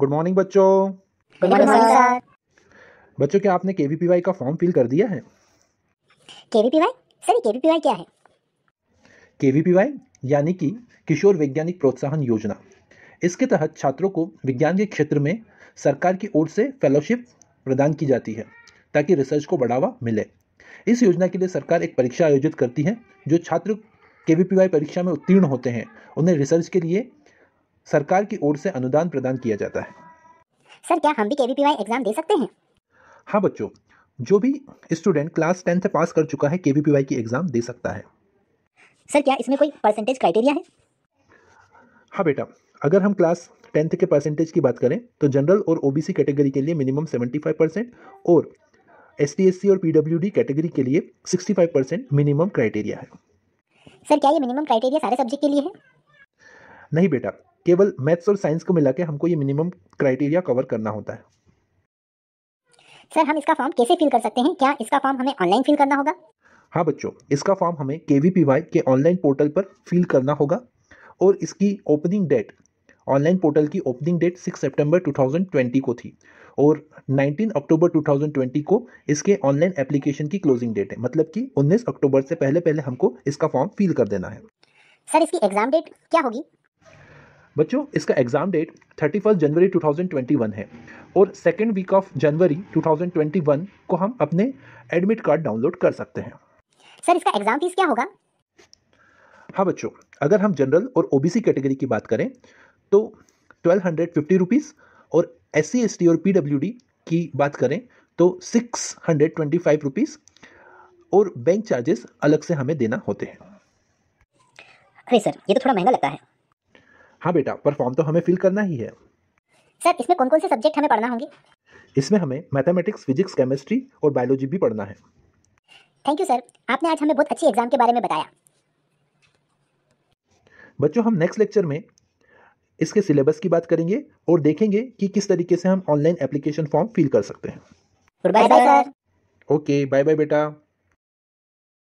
good morning बच्चों good morning sir बच्चों क्या आपने केवीपीवाई का फॉर्म फिल कर दिया है केवीपीवाई सर केवीपीवाई क्या है केवीपीवाई यानी कि किशोर वैज्ञानिक प्रोत्साहन योजना इसके तहत छात्रों को विज्ञान के क्षेत्र में सरकार की ओर से फेलोशिप प्रदान की जाती है ताकि रिसर्च को बढ़ावा मिले इस योजना के लिए सरकार एक परीक्षा आयोजित करती है जो छात्र के परीक्षा में उत्तीर्ण होते हैं उन्हें रिसर्च के लिए सरकार की ओर से अनुदान प्रदान किया जाता है सर क्या हम भी के एग्जाम दे सकते हैं हाँ बच्चों जो भी स्टूडेंट क्लास टेंथ से पास कर चुका है के की एग्जाम दे सकता है सर क्या इसमें कोई परसेंटेज क्राइटेरिया है हाँ बेटा अगर हम क्लास टेंथ के परसेंटेज की बात करें तो जनरल और ओबीसी कैटेगरी के लिए मिनिमम सेवेंटी फाइव परसेंट और एस टी और पी कैटेगरी के लिए sixty five percent minimum criteria है सर क्या ये मिनिमम क्राइटेरिया सारे सब्जेक्ट के लिए है नहीं बेटा केवल मैथ्स और साइंस को मिला के हमको ये मिनिमम क्राइटेरिया कवर करना होता है सर हम इसका फॉर्म कैसे फिल कर सकते हैं क्या इसका फॉर्म हमें ऑनलाइन फिल करना होगा हाँ बच्चों इसका फॉर्म हमें के के ऑनलाइन पोर्टल पर फिल करना होगा और इसकी ओपनिंग डेट ऑनलाइन पोर्टल की ओपनिंग डेट 6 सितंबर 2020 को थी और 19 अक्टूबर 2020 को इसके ऑनलाइन एप्लीकेशन की क्लोजिंग डेट है मतलब कि 19 अक्टूबर से पहले पहले हमको इसका फॉर्म फिल कर देना है सर इसकी एग्जाम डेट क्या होगी बच्चों इसका एग्ज़ाम डेट 31 जनवरी 2021 है और सेकेंड वीक ऑफ जनवरी 2021 को हम अपने एडमिट कार्ड डाउनलोड कर सकते हैं सर इसका एग्ज़ाम फीस क्या होगा हाँ बच्चों अगर हम जनरल और ओबीसी कैटेगरी की बात करें तो ट्वेल्व हंड्रेड फिफ्टी रुपीज़ और एस सी एस टी और पी डब्ल्यू डी की बात करें तो six hundred twenty five rupees और बैंक चार्जेस अलग से हमें देना होते हैं अरे सर ये तो थोड़ा महंगा लगता है हाँ बेटा पर फॉर्म तो हमें फिल करना ही है सर इसमें कौन कौन से सब्जेक्ट हमें पढ़ना होंगे इसमें हमें मैथमेटिक्स फिजिक्स केमिस्ट्री और बायोलॉजी भी पढ़ना है थैंक यू सर आपने आज हमें बहुत अच्छी एग्जाम के बारे में बताया बच्चों हम नेक्स्ट लेक्चर में इसके सिलेबस की बात करेंगे और देखेंगे कि किस तरीके से हम ऑनलाइन एप्लीकेशन फॉर्म फिल कर सकते हैं bye bye sir okay bye bye बेटा